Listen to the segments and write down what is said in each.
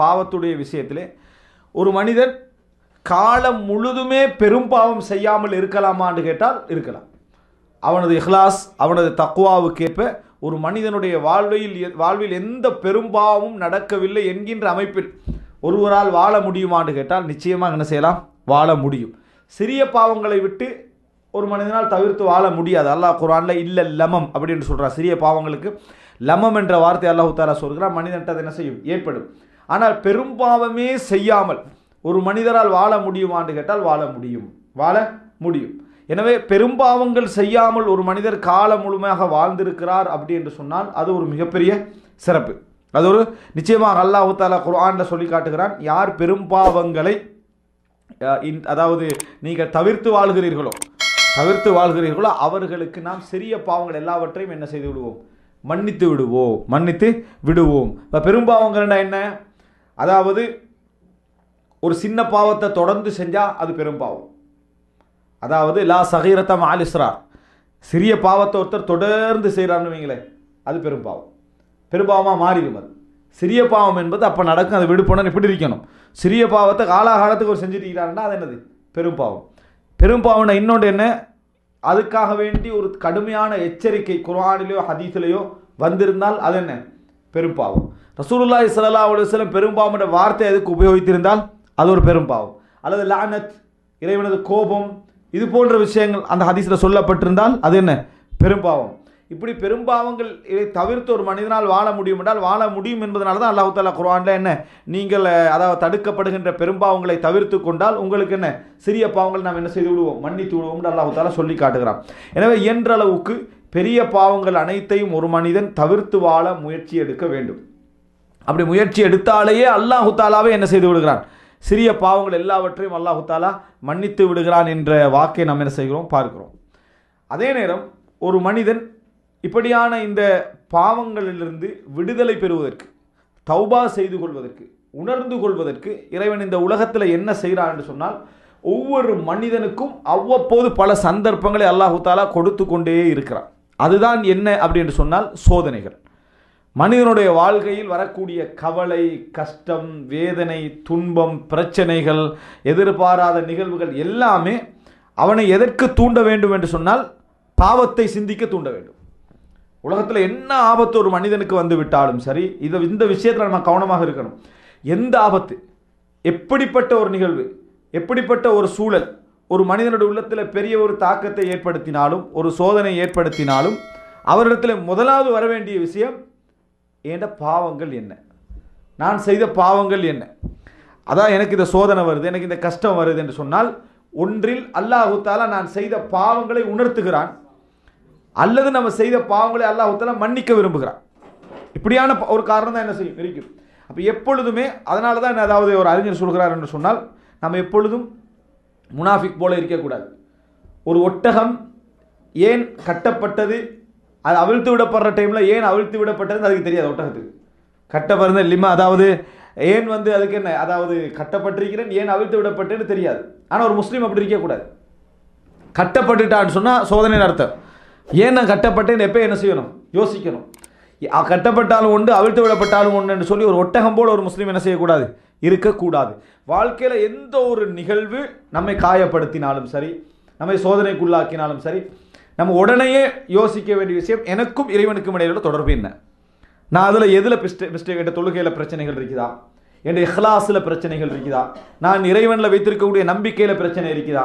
பாவத்துடைய விஷயத்திலே ஒரு மனிதன் காலம் முழுதுமே பெரும் பாவம் செய்யாமல் இருக்கலாமான்னு கேட்டால் இருக்கலாம் அவனது இஹ்லாஸ் அவனது தக்குவாவுக்கேற்ப ஒரு மனிதனுடைய வாழ்வையில் வாழ்வில் எந்த பெரும்பாவமும் நடக்கவில்லை என்கின்ற அமைப்பில் ஒருவரால் வாழ முடியுமான்னு கேட்டால் நிச்சயமாக என்ன செய்யலாம் வாழ முடியும் சிறிய பாவங்களை விட்டு ஒரு மனிதனால் தவிர்த்து வாழ முடியாது அல்லாஹ் குரானில் இல்லை லமம் அப்படின்னு சொல்கிறார் சிறிய பாவங்களுக்கு லமம் என்ற வார்த்தை அல்லாஹு தாலா சொல்கிறான் மனிதன்ட்டு அது என்ன செய்யும் ஏற்படும் ஆனால் பெரும்பாவமே செய்யாமல் ஒரு மனிதரால் வாழ முடியுமான்னு கேட்டால் வாழ முடியும் வாழ முடியும் எனவே பெரும்பாவங்கள் செய்யாமல் ஒரு மனிதர் காலம் முழுமையாக வாழ்ந்திருக்கிறார் அப்படி என்று சொன்னால் அது ஒரு மிகப்பெரிய சிறப்பு அது ஒரு நிச்சயமாக அல்லாஹு தாலா குரான்ல சொல்லி காட்டுகிறான் யார் பெரும்பாவங்களை அதாவது நீங்கள் தவிர்த்து வாழ்கிறீர்களோ தவிர்த்து வாழ்கிறீர்களோ அவர்களுக்கு நாம் சிறிய பாவங்கள் எல்லாவற்றையும் என்ன செய்து விடுவோம் மன்னித்து விடுவோம் மன்னித்து விடுவோம் இப்போ பெரும்பாவங்கள்னா என்ன அதாவது ஒரு சின்ன பாவத்தை தொடர்ந்து செஞ்சால் அது பெரும் பாவம் அதாவது லா சகீரத்தம் ஆலிஸ்ரார் சிறிய பாவத்தை ஒருத்தர் தொடர்ந்து செய்கிறான்னு வைங்களேன் அது பெரும் பாவம் பெரும்பாவமாக மாறிடும் அது சிறிய பாவம் என்பது அப்போ நடக்கும் அதை விடுப்பணும் இப்படி இருக்கணும் சிறிய பாவத்தை காலாகாலத்துக்கு ஒரு செஞ்சுட்டிருக்கிறாருன்னா அது என்னது பெரும் பாவம் பெரும் இன்னொன்று என்ன அதுக்காக வேண்டி ஒரு கடுமையான எச்சரிக்கை குரானிலேயோ ஹதீஸ்லேயோ வந்திருந்தால் அது என்ன பெரும் பாவம் ரசூலுல்லா சல்லா அலுவலம் பெரும்பாவம்ன்ற வார்த்தை எதுக்கு உபயோகித்திருந்தால் அது ஒரு பெரும்பாவம் அல்லது லானத் இறைவனது கோபம் இது போன்ற விஷயங்கள் அந்த ஹதீஸில் சொல்லப்பட்டிருந்தால் அது என்ன பெரும்பாவம் இப்படி பெரும்பாவங்கள் இதை தவிர்த்து ஒரு மனிதனால் வாழ முடியும் என்றால் வாழ முடியும் என்பதனால தான் அல்லாஹு தாலா குர்வானில் என்ன நீங்கள் அதாவது தடுக்கப்படுகின்ற பெரும்பாவங்களை தவிர்த்து கொண்டால் உங்களுக்கு என்ன சிறிய பாவங்கள் நாம் என்ன செய்து விடுவோம் மன்னித்து விடுவோம்னு அல்லாஹு தாலா சொல்லி காட்டுகிறான் எனவே இயன்ற அளவுக்கு பெரிய பாவங்கள் அனைத்தையும் ஒரு மனிதன் தவிர்த்து வாழ முயற்சி எடுக்க வேண்டும் அப்படி முயற்சி எடுத்தாலேயே அல்லாஹு தாலாவே என்ன செய்து விடுகிறான் சிறிய பாவங்கள் எல்லாவற்றையும் அல்லாஹு தாலா மன்னித்து விடுகிறான் என்ற வாக்கை நாம் என்ன செய்கிறோம் பார்க்கிறோம் அதே நேரம் ஒரு மனிதன் இப்படியான இந்த பாவங்களிலிருந்து விடுதலை பெறுவதற்கு தௌபா செய்து கொள்வதற்கு உணர்ந்து கொள்வதற்கு இறைவன் இந்த உலகத்தில் என்ன செய்கிறான் என்று சொன்னால் ஒவ்வொரு மனிதனுக்கும் அவ்வப்போது பல சந்தர்ப்பங்களை அல்லாஹு தாலா கொடுத்து கொண்டே இருக்கிறான் அதுதான் என்ன அப்படின்னு சொன்னால் சோதனைகள் மனிதனுடைய வாழ்க்கையில் வரக்கூடிய கவலை கஷ்டம் வேதனை துன்பம் பிரச்சனைகள் எதிர்பாராத நிகழ்வுகள் எல்லாமே அவனை எதற்கு தூண்ட வேண்டும் என்று சொன்னால் பாவத்தை சிந்திக்க தூண்ட வேண்டும் உலகத்தில் என்ன ஆபத்து ஒரு மனிதனுக்கு வந்து விட்டாலும் சரி இதை இந்த விஷயத்தில் நம்ம கவனமாக இருக்கணும் எந்த ஆபத்து எப்படிப்பட்ட ஒரு நிகழ்வு எப்படிப்பட்ட ஒரு சூழல் ஒரு மனிதனுடைய உள்ளத்தில் பெரிய ஒரு தாக்கத்தை ஏற்படுத்தினாலும் ஒரு சோதனை ஏற்படுத்தினாலும் அவரிடத்தில் முதலாவது வர வேண்டிய விஷயம் என்கிட்ட பாவங்கள் என்ன நான் செய்த பாவங்கள் என்ன அதான் எனக்கு இந்த சோதனை வருது எனக்கு இந்த கஷ்டம் வருது என்று சொன்னால் ஒன்றில் அல்லாஹுத்தால நான் செய்த பாவங்களை உணர்த்துகிறான் அல்லது நம்ம செய்த பாவங்களை அல்லாஹுத்தாலா மன்னிக்க விரும்புகிறான் இப்படியான ஒரு காரணம் தான் என்ன செய்யும் இருக்கும் அப்போ எப்பொழுதுமே அதனால தான் அதாவது ஒரு அறிஞர் சொல்கிறார் என்று சொன்னால் நம்ம எப்பொழுதும் முனாஃபிக் போல இருக்கக்கூடாது ஒரு ஒட்டகம் ஏன் கட்டப்பட்டது அது அவிழ்த்து விடப்படுற டைமில் ஏன் அவிழ்த்து விடப்பட்டதுன்னு அதுக்கு தெரியாது ஒட்டகத்துக்கு கட்ட மருந்த அதாவது ஏன் வந்து அதுக்கு என்ன அதாவது கட்டப்பட்டிருக்கிறேன் ஏன் அவிழ்த்து விடப்பட்டேன்னு தெரியாது ஆனால் ஒரு முஸ்லீம் அப்படி இருக்கக்கூடாது கட்டப்பட்டுட்டான்னு சொன்னால் சோதனை அர்த்தம் ஏன் நான் கட்டப்பட்டேன்னு எப்போ என்ன செய்யணும் யோசிக்கணும் கட்டப்பட்டாலும் உண்டு அவிழ்த்து விடப்பட்டாலும் உண்டு சொல்லி ஒரு ஒட்டகம் போல் ஒரு முஸ்லீம் என்ன செய்யக்கூடாது இருக்கக்கூடாது வாழ்க்கையில் எந்த ஒரு நிகழ்வு நம்மை காயப்படுத்தினாலும் சரி நம்மை சோதனைக்குள்ளாக்கினாலும் சரி நம்ம உடனேயே யோசிக்க வேண்டிய விஷயம் எனக்கும் இறைவனுக்கும் இடையில தொடர்பு என்ன நான் அதில் எதில் பிஸ்டே மிஸ்டேக் என்ற தொழுகையில் பிரச்சனைகள் இருக்குதா என் இஹ்லாஸில் பிரச்சனைகள் இருக்குதா நான் இறைவனில் வைத்திருக்கக்கூடிய நம்பிக்கையில் பிரச்சனை இருக்குதா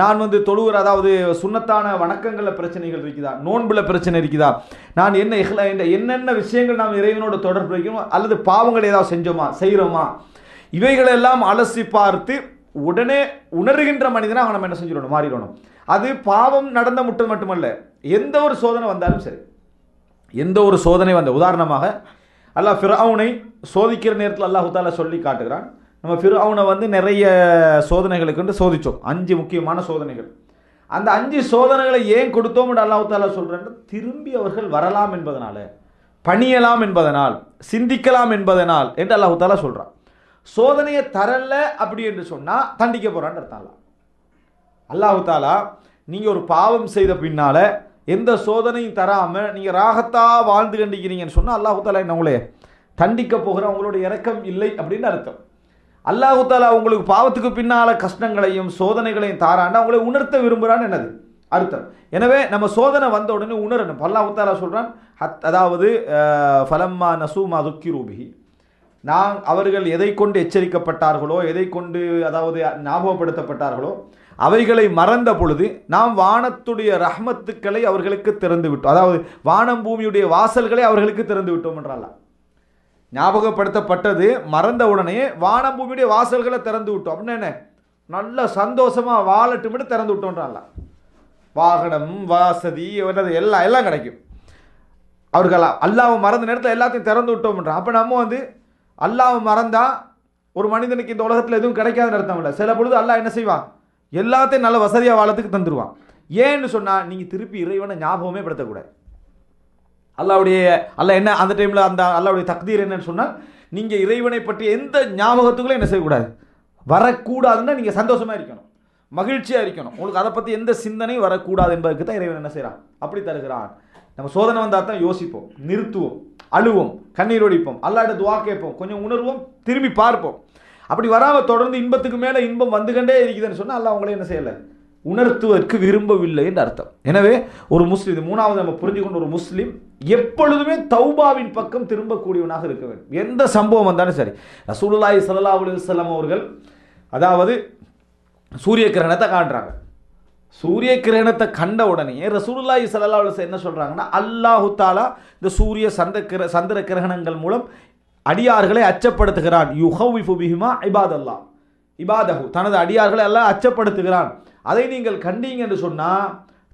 நான் வந்து தொழுகிற அதாவது சுண்ணத்தான வணக்கங்களில் பிரச்சனைகள் இருக்குதா நோன்பில் பிரச்சனை இருக்குதா நான் என்ன இஹ்லா என்ற என்னென்ன விஷயங்கள் நாம் இறைவனோட தொடர்பு வைக்கணும் அல்லது பாவங்கள் ஏதாவது செஞ்சோமா செய்கிறோமா இவைகளெல்லாம் அலசி பார்த்து உடனே உணர்கின்ற மனிதனை நம்ம என்ன செஞ்சிடணும் மாறிடணும் அது பாவம் நடந்த முட்டல் மட்டுமல்ல எந்த ஒரு சோதனை வந்தாலும் சரி எந்த ஒரு சோதனை வந்த உதாரணமாக அல்லாஹ் ஃபிரவுனை சோதிக்கிற நேரத்தில் அல்லாஹு சொல்லி காட்டுகிறான் நம்ம ஃபிரவுனை வந்து நிறைய சோதனைகளுக்கு வந்து சோதித்தோம் அஞ்சு முக்கியமான சோதனைகள் அந்த அஞ்சு சோதனைகளை ஏன் கொடுத்தோம் அல்லாஹு தாலா சொல்கிறேன் திரும்பி அவர்கள் வரலாம் என்பதனால் பணியலாம் என்பதனால் சிந்திக்கலாம் என்பதனால் என்று அல்லாஹு தாலா சொல்கிறான் சோதனையை தரல அப்படி என்று சொன்னால் தண்டிக்க போகிறான்னு அர்த்தம்லாம் அல்லாஹாலா நீங்கள் ஒரு பாவம் செய்த பின்னால் எந்த சோதனையும் தராமல் நீங்கள் ராகத்தாக வாழ்ந்து கண்டிக்கிறீங்கன்னு சொன்னால் அல்லாஹாலா என்ன உங்களே தண்டிக்க போகிற உங்களோட இறக்கம் இல்லை அப்படின்னு அர்த்தம் அல்லாஹாலா உங்களுக்கு பாவத்துக்கு பின்னால் கஷ்டங்களையும் சோதனைகளையும் தாராண்ட அவங்களை உணர்த்த விரும்புகிறான்னு என்னது அர்த்தம் எனவே நம்ம சோதனை வந்த உடனே உணரணும் பல்லாஹாலா சொல்கிறான் ஹத் அதாவது ஃபலம்மா நசூமா துக்கி ரூபி நான் அவர்கள் எதை கொண்டு எச்சரிக்கப்பட்டார்களோ எதை கொண்டு அதாவது ஞாபகப்படுத்தப்பட்டார்களோ அவைகளை மறந்த பொழுது நாம் வானத்துடைய ரஹ்மத்துக்களை அவர்களுக்கு திறந்து விட்டோம் அதாவது வானம் பூமியுடைய வாசல்களை அவர்களுக்கு திறந்து விட்டோம் என்றாலாம் ஞாபகப்படுத்தப்பட்டது மறந்த உடனே வானம் பூமியுடைய வாசல்களை திறந்து விட்டோம் அப்படின்னா என்ன நல்ல சந்தோஷமாக விட்டு திறந்து விட்டோன்றான்லாம் வாகனம் வாசதி எல்லாம் எல்லாம் கிடைக்கும் அவர்கள் அல்லாவும் மறந்த நேரத்தில் எல்லாத்தையும் திறந்து விட்டோம்ன்றான் அப்போ நம்ம வந்து அல்லாவும் மறந்தால் ஒரு மனிதனுக்கு இந்த உலகத்தில் எதுவும் கிடைக்காதுன்னு அர்த்தம் இல்லை சில பொழுது அல்லா என்ன செய்வான் எல்லாத்தையும் நல்ல வசதியாக வாழத்துக்கு தந்துடுவான் ஏன்னு சொன்னால் நீங்கள் திருப்பி இறைவனை ஞாபகமே படுத்தக்கூடாது அல்லாவுடைய அல்ல என்ன அந்த டைமில் அந்த அல்லாவுடைய தக்தீர் என்னன்னு சொன்னால் நீங்கள் இறைவனை பற்றி எந்த ஞாபகத்துக்குள்ளே என்ன செய்யக்கூடாது வரக்கூடாதுன்னா நீங்கள் சந்தோஷமாக இருக்கணும் மகிழ்ச்சியாக இருக்கணும் உங்களுக்கு அதை பற்றி எந்த சிந்தனையும் வரக்கூடாது என்பதற்கு தான் இறைவன் என்ன செய்கிறான் அப்படி தருகிறான் நம்ம சோதனை வந்தால் தான் யோசிப்போம் நிறுத்துவோம் அழுவோம் கண்ணீர் ஒடிப்போம் அல்லாட்ட துவா கேட்போம் கொஞ்சம் உணர்வோம் திரும்பி பார்ப்போம் அப்படி வராமல் தொடர்ந்து இன்பத்துக்கு மேலே இன்பம் வந்துகண்டே இருக்குதுன்னு சொன்னால் அல்ல அவங்களே என்ன செய்யலை உணர்த்துவதற்கு விரும்பவில்லை என்று அர்த்தம் எனவே ஒரு முஸ்லீம் இது மூணாவது நம்ம புரிஞ்சுக்கொண்ட ஒரு முஸ்லீம் எப்பொழுதுமே தௌபாவின் பக்கம் திரும்பக்கூடியவனாக இருக்க வேண்டும் எந்த சம்பவம் வந்தாலும் சரி ரசூலுல்லாய் சல்லா அலுவலாம் அவர்கள் அதாவது சூரிய கிரகணத்தை காண்றாங்க சூரிய கிரகணத்தை கண்ட உடனே ரசூலுல்லாய் சல்லா அலுவலம் என்ன சொல்கிறாங்கன்னா அல்லாஹு தாலா இந்த சூரிய சந்த கிர சந்திர கிரகணங்கள் மூலம் அடியார்களை அச்சப்படுத்துகிறான் யுஹவிஃபு பிஹிமா இபாதல்லா இபாதஹு தனது அடியார்களை எல்லாம் அச்சப்படுத்துகிறான் அதை நீங்கள் கண்டீங்க என்று சொன்னால்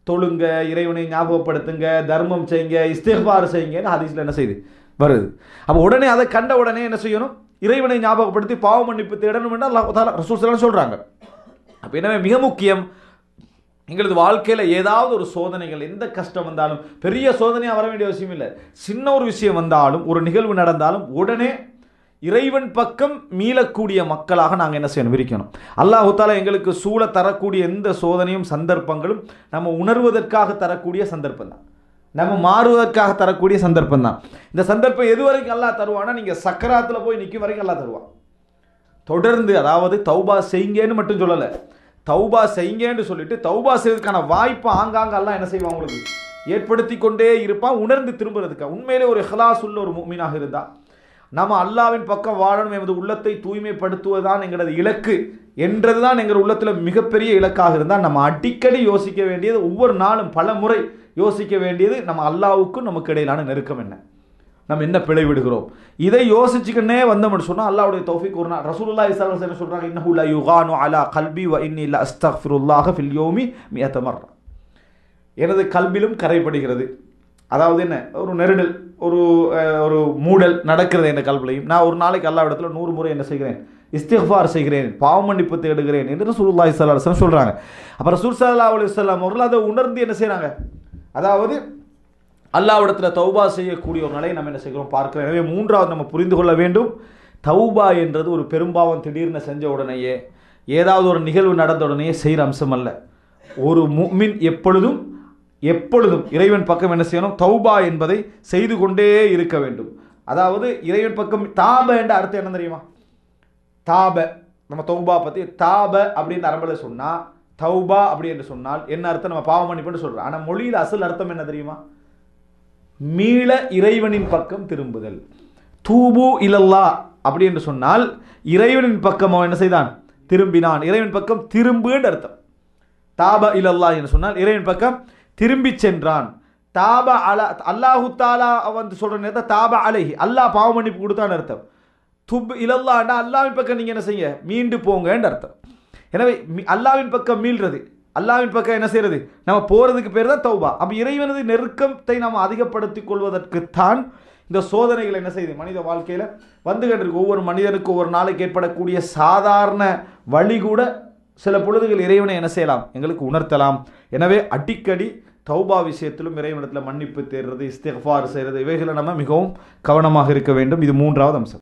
தொழுங்க இறைவனை ஞாபகப்படுத்துங்க தர்மம் செய்யுங்க இஸ்திஃபார் செய்யுங்கன்னு ஹதீஸில் என்ன செய்யுது வருது அப்போ உடனே அதை கண்ட உடனே என்ன செய்யணும் இறைவனை ஞாபகப்படுத்தி பாவ மன்னிப்பு தேடணும்னா என்று சொல்கிறாங்க அப்போ என்னவே மிக முக்கியம் எங்களது வாழ்க்கையில் ஏதாவது ஒரு சோதனைகள் எந்த கஷ்டம் வந்தாலும் பெரிய சோதனையாக வர வேண்டிய அவசியம் இல்லை சின்ன ஒரு விஷயம் வந்தாலும் ஒரு நிகழ்வு நடந்தாலும் உடனே இறைவன் பக்கம் மீளக்கூடிய மக்களாக நாங்கள் என்ன செய்யணும் விரிக்கணும் அல்லாஹால எங்களுக்கு சூழ தரக்கூடிய எந்த சோதனையும் சந்தர்ப்பங்களும் நம்ம உணர்வதற்காக தரக்கூடிய சந்தர்ப்பம் தான் நம்ம மாறுவதற்காக தரக்கூடிய சந்தர்ப்பம் தான் இந்த சந்தர்ப்பம் எது வரைக்கும் அல்லா தருவானா நீங்கள் சக்கராத்தில் போய் நிற்கும் வரைக்கும் அல்லா தருவான் தொடர்ந்து அதாவது தௌபா செய்யுங்கன்னு மட்டும் சொல்லலை தௌபா செய்யுங்கன்னு சொல்லிட்டு தௌபா செய்யறதுக்கான வாய்ப்பு ஆங்காங்கெல்லாம் என்ன செய்வான் அவங்களுக்கு ஏற்படுத்தி கொண்டே இருப்பான் உணர்ந்து திரும்புறதுக்கு உண்மையிலே ஒரு ஹலாஸ் உள்ள ஒரு மீனாக இருந்தா நம்ம அல்லாவின் பக்கம் வாழணும் எமது உள்ளத்தை தூய்மைப்படுத்துவதுதான் எங்களது இலக்கு என்றது தான் எங்கள் உள்ளத்தில் மிகப்பெரிய இலக்காக இருந்தால் நம்ம அடிக்கடி யோசிக்க வேண்டியது ஒவ்வொரு நாளும் பல முறை யோசிக்க வேண்டியது நம்ம அல்லாவுக்கும் நமக்கு இடையிலான நெருக்கம் என்ன நம்ம என்ன பிழை விடுகிறோம் இதை யோசிச்சுக்கினே வந்தோம்னு சொன்னால் அல்லாவுடைய தௌஃபிக் ஒரு நாள் ரசூலுல்லா இஸ்லாம் என்ன சொல்கிறாங்க இன்னஹுல்லா யுகானு அலா கல்வி வ இல்லா அஸ்தஃபிருல்லாக ஃபில் யோமி மியத்தமர் எனது கல்விலும் கரைப்படுகிறது அதாவது என்ன ஒரு நெருடல் ஒரு ஒரு மூடல் நடக்கிறது என்ன கல்விலையும் நான் ஒரு நாளைக்கு அல்லா இடத்துல நூறு முறை என்ன செய்கிறேன் இஸ்திஃபார் செய்கிறேன் பாவமன்னிப்பு தேடுகிறேன் என்று சுருல்லா இஸ்லாம் சொல்கிறாங்க அப்புறம் சுர்சல்லா அலுவலி இஸ்லாம் அவர்கள் அதை உணர்ந்து என்ன செய்கிறாங்க அதாவது அல்லாவிடத்தில் தௌபா செய்யக்கூடிய ஒரு நிலையை நம்ம என்ன செய்கிறோம் பார்க்கிறோம் எனவே மூன்றாவது நம்ம புரிந்து கொள்ள வேண்டும் தௌபா என்றது ஒரு பெரும்பாவம் திடீர்னு செஞ்ச உடனேயே ஏதாவது ஒரு நிகழ்வு நடந்த உடனேயே செய்கிற அம்சம் அல்ல ஒரு முமின் எப்பொழுதும் எப்பொழுதும் இறைவன் பக்கம் என்ன செய்யணும் தௌபா என்பதை செய்து கொண்டே இருக்க வேண்டும் அதாவது இறைவன் பக்கம் தாப என்ற அர்த்தம் என்ன தெரியுமா தாப நம்ம தௌபா பற்றி தாப அப்படின்னு அரம்பில் சொன்னால் தௌபா அப்படி என்று சொன்னால் என்ன அர்த்தம் நம்ம பாவம் மன்னிப்புன்னு சொல்கிறோம் ஆனால் மொழியில் அசல் அர்த்தம் என்ன தெரியுமா மீள இறைவனின் பக்கம் திரும்புதல் தூபு இலல்லா அப்படி என்று சொன்னால் இறைவனின் பக்கம் அவன் என்ன செய்தான் திரும்பினான் இறைவன் பக்கம் திரும்புன்னு அர்த்தம் தாப இலல்லா என்று சொன்னால் இறைவன் பக்கம் திரும்பி சென்றான் தாப அல அல்லாஹு தாலா வந்து சொல்கிற நேரத்தை தாப அலைஹி அல்லாஹ் பாவ மன்னிப்பு கொடுத்தான்னு அர்த்தம் துப் இலல்லாண்டா அல்லாவின் பக்கம் நீங்கள் என்ன செய்ய மீண்டு போங்கன்னு அர்த்தம் எனவே அல்லாவின் பக்கம் மீள்றது அல்லாவின் பக்கம் என்ன செய்யறது நம்ம போகிறதுக்கு பேர் தான் தௌபா அப்ப இறைவனது நெருக்கத்தை நாம் அதிகப்படுத்தி கொள்வதற்குத்தான் இந்த சோதனைகள் என்ன செய்யுது மனித வாழ்க்கையில் வந்து கண்டிருக்கு ஒவ்வொரு மனிதனுக்கு ஒவ்வொரு நாளைக்கு ஏற்படக்கூடிய சாதாரண வழி கூட சில பொழுதுகள் இறைவனை என்ன செய்யலாம் எங்களுக்கு உணர்த்தலாம் எனவே அடிக்கடி தௌபா விஷயத்திலும் இறைவனத்தில் மன்னிப்பு தேர்றது இஸ்திஃபார் செய்கிறது இவைகளை நம்ம மிகவும் கவனமாக இருக்க வேண்டும் இது மூன்றாவது அம்சம்